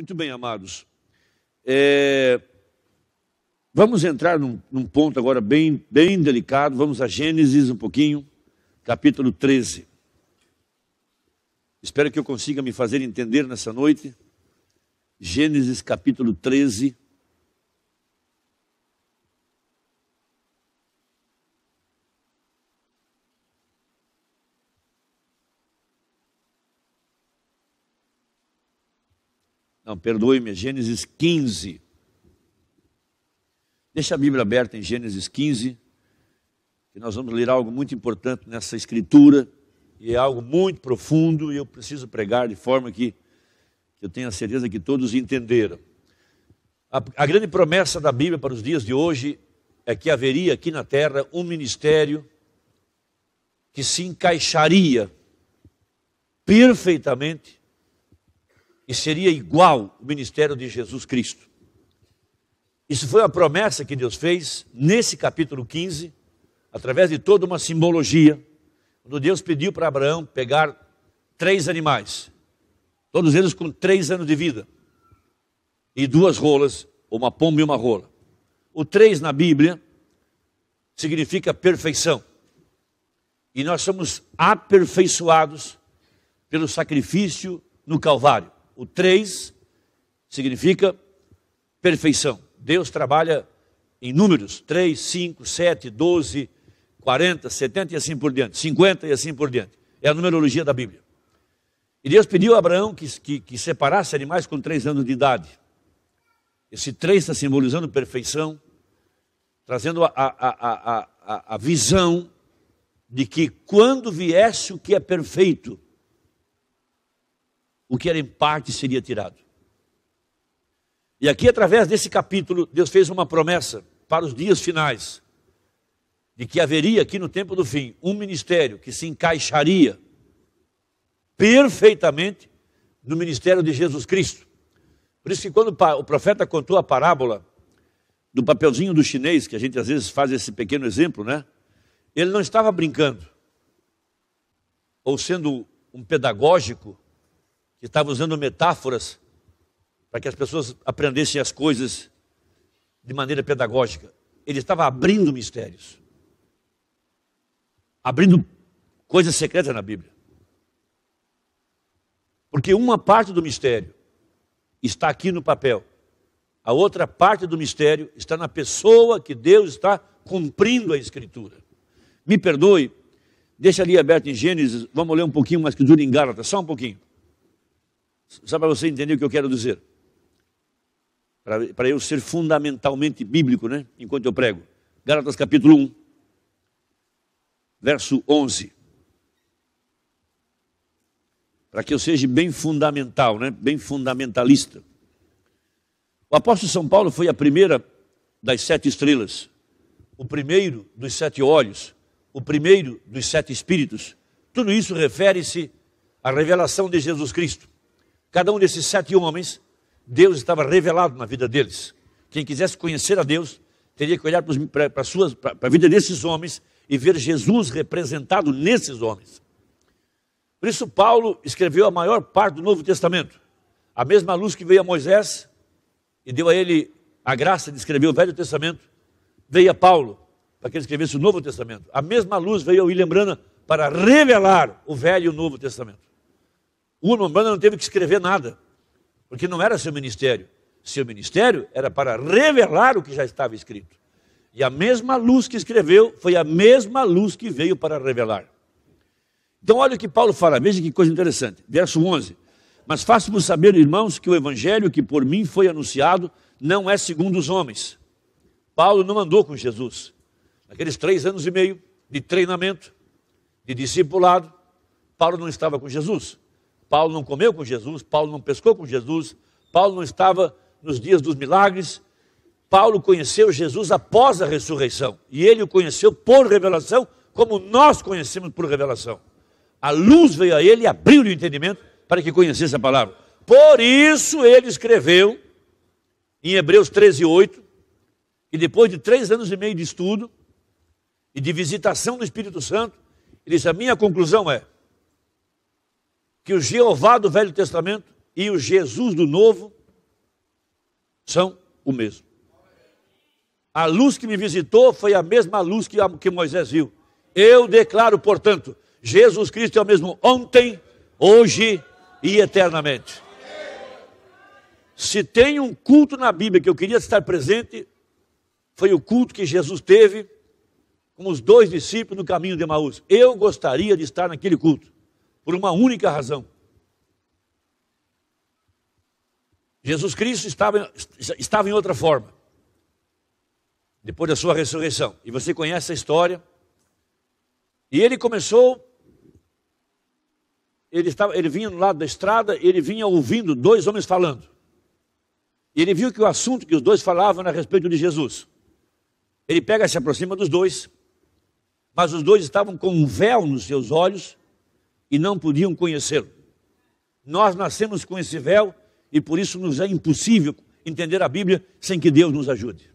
Muito bem, amados. É... Vamos entrar num, num, ponto agora bem, bem delicado. Vamos a Gênesis um pouquinho, capítulo 13. Espero que eu consiga me fazer entender nessa noite. Gênesis capítulo 13. Não, perdoe-me, é Gênesis 15. Deixa a Bíblia aberta em Gênesis 15, que nós vamos ler algo muito importante nessa escritura, e é algo muito profundo, e eu preciso pregar de forma que eu tenha certeza que todos entenderam. A, a, grande promessa da Bíblia para os dias de hoje é que haveria aqui na terra um ministério que se encaixaria perfeitamente e seria igual o ministério de Jesus Cristo. Isso foi a promessa que Deus fez nesse capítulo 15, através de toda uma simbologia, quando Deus pediu para Abraão pegar três animais, todos eles com três anos de vida, e duas rolas, uma pomba e uma rola. O três na Bíblia significa perfeição. E nós somos aperfeiçoados pelo sacrifício no Calvário. O 3 significa perfeição. Deus trabalha em números: 3, 5, 7, 12, 40, 70 e assim por diante, 50 e assim por diante. É a numerologia da Bíblia. E Deus pediu a Abraão que, que, que separasse animais com três anos de idade. Esse três está simbolizando perfeição, trazendo a, a, a, a, visão de que quando viesse o que é perfeito, o que era em parte seria tirado. E aqui, através desse capítulo, Deus fez uma promessa para os dias finais, de que haveria aqui no tempo do fim um ministério que se encaixaria perfeitamente no ministério de Jesus Cristo. Por isso que quando o profeta contou a parábola do papelzinho do chinês, que a gente às vezes faz esse pequeno exemplo, né? Ele não estava brincando ou sendo um pedagógico que estava usando metáforas para que as pessoas aprendessem as coisas de maneira pedagógica. Ele estava abrindo mistérios, abrindo coisas secretas na Bíblia. Porque uma parte do mistério está aqui no papel, a outra parte do mistério está na pessoa que Deus está cumprindo a Escritura. Me perdoe, deixa ali aberto em Gênesis, vamos ler um pouquinho que escritura em Gálatas, só um pouquinho. Só para você entender o que eu quero dizer. Para eu ser fundamentalmente bíblico, né? Enquanto eu prego. Gálatas capítulo 1, verso 11. Para que eu seja bem fundamental, né? Bem fundamentalista. O apóstolo São Paulo foi a primeira das sete estrelas, o primeiro dos sete olhos, o primeiro dos sete espíritos. Tudo isso refere-se à revelação de Jesus Cristo. Cada um desses sete homens, Deus estava revelado na vida deles. Quem quisesse conhecer a Deus, teria que olhar para a vida desses homens e ver Jesus representado nesses homens. Por isso, Paulo escreveu a maior parte do Novo Testamento. A mesma luz que veio a Moisés e deu a ele a graça de escrever o Velho Testamento, veio a Paulo para que ele escrevesse o Novo Testamento. A mesma luz veio a William Branham para revelar o Velho e o Novo Testamento. O Urban não teve que escrever nada, porque não era seu ministério. Seu ministério era para revelar o que já estava escrito. E a mesma luz que escreveu foi a mesma luz que veio para revelar. Então, olha o que Paulo fala, veja que coisa interessante. Verso 11: Mas façamos saber, irmãos, que o evangelho que por mim foi anunciado não é segundo os homens. Paulo não andou com Jesus. Naqueles três anos e meio de treinamento, de discipulado, Paulo não estava com Jesus. Paulo não comeu com Jesus, Paulo não pescou com Jesus, Paulo não estava nos dias dos milagres. Paulo conheceu Jesus após a ressurreição e ele o conheceu por revelação, como nós conhecemos por revelação. A luz veio a ele e abriu-lhe o entendimento para que conhecesse a palavra. Por isso ele escreveu em Hebreus 13, 8, e depois de três anos e meio de estudo e de visitação do Espírito Santo, ele disse: A minha conclusão é: que o Jeová do Velho Testamento e o Jesus do Novo são o mesmo. A luz que me visitou foi a mesma luz que, que Moisés viu. Eu declaro, portanto, Jesus Cristo é o mesmo ontem, hoje e eternamente. Se tem um culto na Bíblia que eu queria estar presente, foi o culto que Jesus teve com os dois discípulos no caminho de Maús. Eu gostaria de estar naquele culto por uma única razão. Jesus Cristo estava, estava em outra forma, depois da sua ressurreição. E você conhece a história. E ele começou, ele, estava, ele vinha no lado da estrada, ele vinha ouvindo dois homens falando. E ele viu que o assunto que os dois falavam era a respeito de Jesus. Ele pega e se aproxima dos dois, mas os dois estavam com um véu nos seus olhos e não podiam conhecê-lo. Nós nascemos com esse véu e por isso nos é impossível entender a Bíblia sem que Deus nos ajude.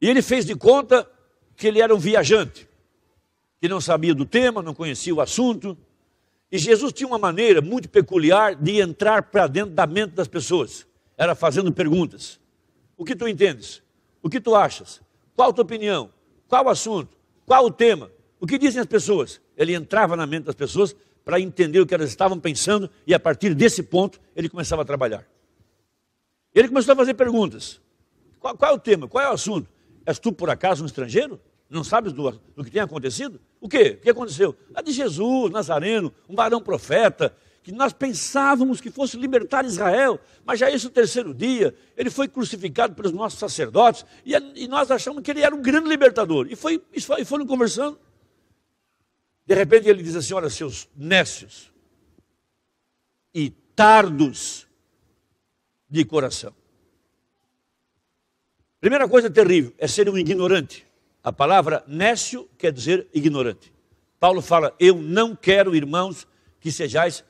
E ele fez de conta que ele era um viajante, que não sabia do tema, não conhecia o assunto. E Jesus tinha uma maneira muito peculiar de entrar para dentro da mente das pessoas. Era fazendo perguntas. O que tu entendes? O que tu achas? Qual a tua opinião? Qual o assunto? Qual o tema? O que dizem as pessoas? Ele entrava na mente das pessoas para entender o que elas estavam pensando e a partir desse ponto ele começava a trabalhar. Ele começou a fazer perguntas. Qual, qual é o tema? Qual é o assunto? És tu por acaso um estrangeiro? Não sabes do, do que tem acontecido? O quê? O que aconteceu? A de Jesus, Nazareno, um varão profeta, que nós pensávamos que fosse libertar Israel, mas já esse é o terceiro dia, ele foi crucificado pelos nossos sacerdotes, e, e nós achamos que ele era um grande libertador. E, foi, e foram conversando. De repente ele diz assim: Olha, seus nécios e tardos de coração. Primeira coisa terrível é ser um ignorante. A palavra nécio quer dizer ignorante. Paulo fala: Eu não quero, irmãos, que sejais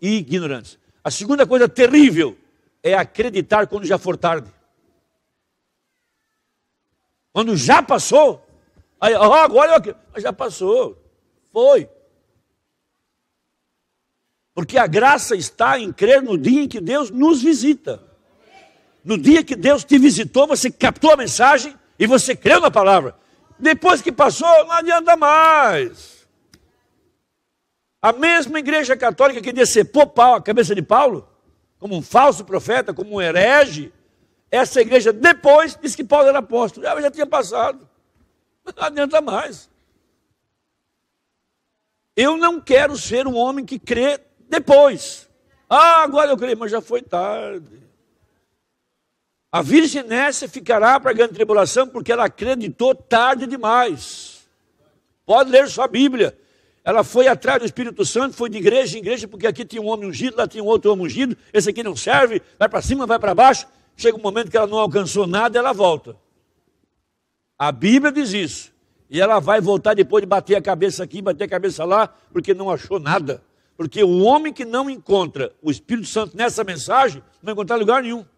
ignorantes. A segunda coisa terrível é acreditar quando já for tarde. Quando já passou, aí, oh, agora eu, já passou. Foi. Porque a graça está em crer no dia em que Deus nos visita. No dia que Deus te visitou, você captou a mensagem e você creu na palavra. Depois que passou, não adianta mais. A mesma igreja católica que decepou a cabeça de Paulo, como um falso profeta, como um herege, essa igreja depois disse que Paulo era apóstolo. Já, ah, já tinha passado. Não adianta mais. Eu não quero ser um homem que crê depois. Ah, agora eu creio, mas já foi tarde. A virgem ficará para a grande tribulação porque ela acreditou tarde demais. Pode ler sua Bíblia. Ela foi atrás do Espírito Santo, foi de igreja em igreja, porque aqui tinha um homem ungido, lá tinha um outro homem ungido, esse aqui não serve, vai para cima, vai para baixo. Chega um momento que ela não alcançou nada, ela volta. A Bíblia diz isso. E ela vai voltar depois de bater a cabeça aqui, bater a cabeça lá, porque não achou nada. Porque o homem que não encontra o Espírito Santo nessa mensagem, não vai encontrar lugar nenhum.